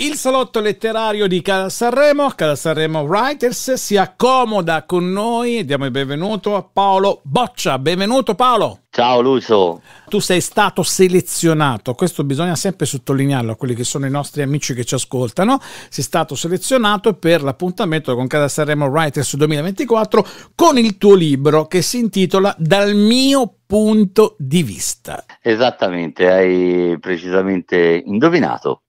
Il salotto letterario di Casa Sanremo, Casa Sanremo Writers, si accomoda con noi e diamo il benvenuto a Paolo Boccia. Benvenuto Paolo. Ciao Lucio. Tu sei stato selezionato, questo bisogna sempre sottolinearlo a quelli che sono i nostri amici che ci ascoltano, sei stato selezionato per l'appuntamento con Casa Sanremo Writers 2024 con il tuo libro che si intitola Dal mio punto di vista. Esattamente, hai precisamente indovinato.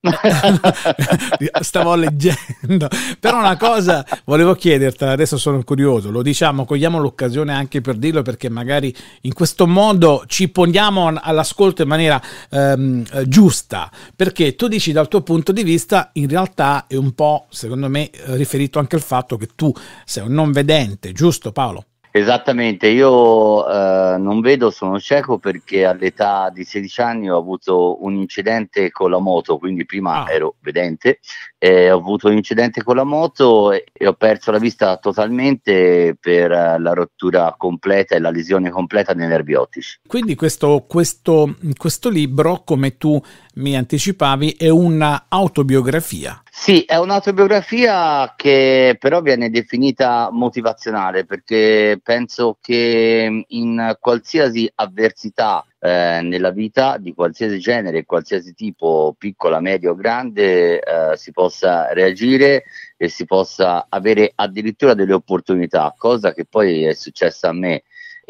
Stavo leggendo, però una cosa volevo chiederti, adesso sono curioso, lo diciamo, cogliamo l'occasione anche per dirlo perché magari in questo modo quando ci poniamo all'ascolto in maniera ehm, giusta, perché tu dici dal tuo punto di vista, in realtà è un po', secondo me, eh, riferito anche al fatto che tu sei un non vedente, giusto Paolo? Esattamente, io eh, non vedo, sono cieco perché all'età di 16 anni ho avuto un incidente con la moto, quindi prima ah. ero vedente, eh, ho avuto un incidente con la moto e, e ho perso la vista totalmente per eh, la rottura completa e la lesione completa dei nervi ottici. Quindi questo, questo, questo libro, come tu mi anticipavi, è un'autobiografia. Sì, è un'autobiografia che però viene definita motivazionale perché penso che in qualsiasi avversità eh, nella vita di qualsiasi genere, qualsiasi tipo, piccola, media o grande, eh, si possa reagire e si possa avere addirittura delle opportunità, cosa che poi è successa a me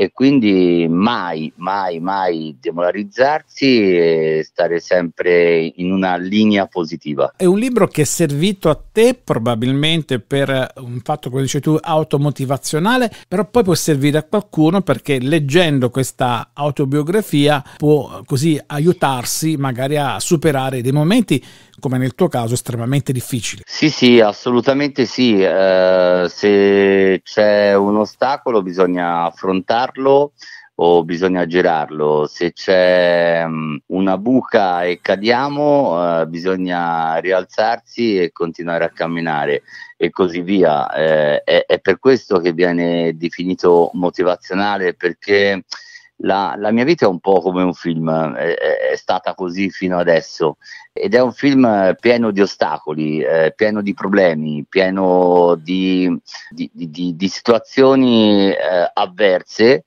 e quindi mai, mai, mai demoralizzarsi e stare sempre in una linea positiva. È un libro che è servito a te probabilmente per un fatto, come dici tu, automotivazionale, però poi può servire a qualcuno perché leggendo questa autobiografia può così aiutarsi magari a superare dei momenti come nel tuo caso, estremamente difficile. Sì, sì, assolutamente sì. Eh, se c'è un ostacolo bisogna affrontarlo o bisogna girarlo. Se c'è mm, una buca e cadiamo, eh, bisogna rialzarsi e continuare a camminare e così via. Eh, è, è per questo che viene definito motivazionale perché la, la, mia vita è un po' come un film, è, è, stata così fino adesso ed è un film eh, pieno di ostacoli, eh, pieno di problemi, pieno di, di, di, di situazioni eh, avverse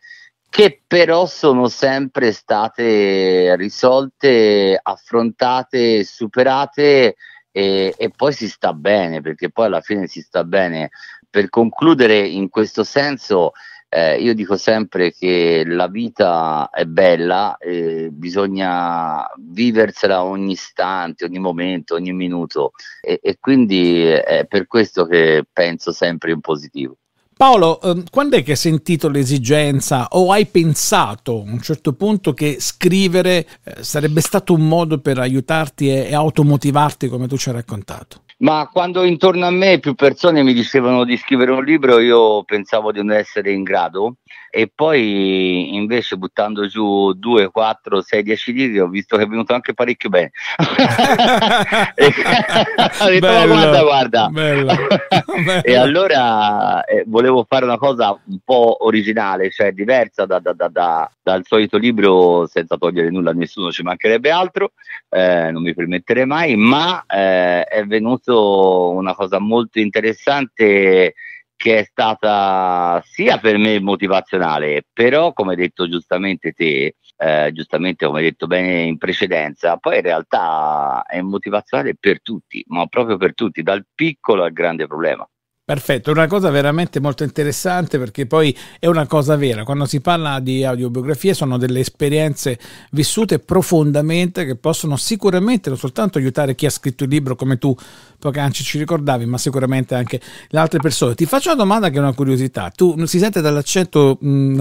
che però sono sempre state risolte, affrontate, superate e, e poi si sta bene, perché poi alla fine si sta bene. Per concludere in questo senso, eh, io dico sempre che la vita è bella, eh, bisogna viversela ogni istante, ogni momento, ogni minuto e, e quindi è per questo che penso sempre in positivo. Paolo, ehm, quando è che hai sentito l'esigenza o hai pensato a un certo punto che scrivere eh, sarebbe stato un modo per aiutarti e automotivarti come tu ci hai raccontato? Ma quando intorno a me più persone mi dicevano di scrivere un libro, io pensavo di non essere in grado e poi invece buttando giù 2, 4, 6, 10 libri ho visto che è venuto anche parecchio bene. ho detto, guarda, guarda. Bello, bello. e allora eh, volevo fare una cosa un po' originale, cioè diversa da, da, da, dal solito libro, senza togliere nulla a nessuno, ci mancherebbe altro, eh, non mi permetterei mai, ma eh, è venuto detto una cosa molto interessante che è stata sia per me motivazionale, però come hai detto giustamente te, eh, giustamente come hai detto bene in precedenza, poi in realtà è motivazionale per tutti, ma proprio per tutti, dal piccolo al grande problema. Perfetto, è una cosa veramente molto interessante perché poi è una cosa vera. Quando si parla di audiobiografie sono delle esperienze vissute profondamente che possono sicuramente non soltanto aiutare chi ha scritto il libro come tu poc'anzi ci ricordavi, ma sicuramente anche le altre persone. Ti faccio una domanda che è una curiosità. Tu si sente dall'accento... Mm,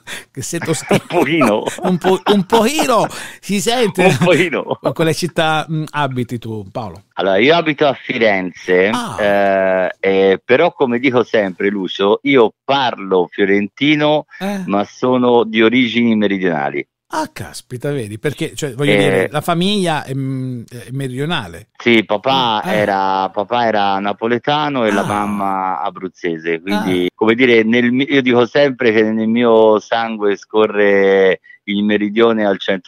che sei toscano. un pochino. un, po', un pochino, si sente. Un pochino. Ma quale città mm, abiti tu, Paolo? Allora, io abito a Firenze, ah. eh, eh, però come dico sempre, Lucio, io parlo fiorentino, eh. ma sono di origini meridionali. Ah, caspita, vedi, perché cioè, voglio eh, dire, la famiglia è, mm, è meridionale. Sì, papà, mm. ah. era, papà, era, napoletano e ah. la mamma abruzzese, quindi ah. come dire, nel, io dico sempre che nel mio sangue scorre il meridione al 100%.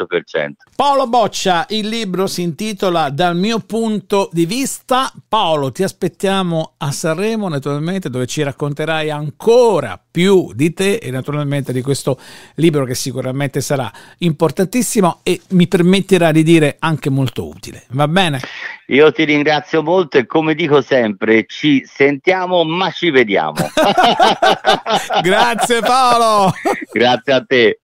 Paolo Boccia, il libro si intitola Dal mio punto di vista. Paolo, ti aspettiamo a Sanremo, naturalmente, dove ci racconterai ancora più di te e naturalmente di questo libro che sicuramente sarà importantissimo e mi permetterà di dire anche molto utile. Va bene? Io ti ringrazio molto e come dico sempre, ci sentiamo ma ci vediamo. Grazie Paolo. Grazie a te.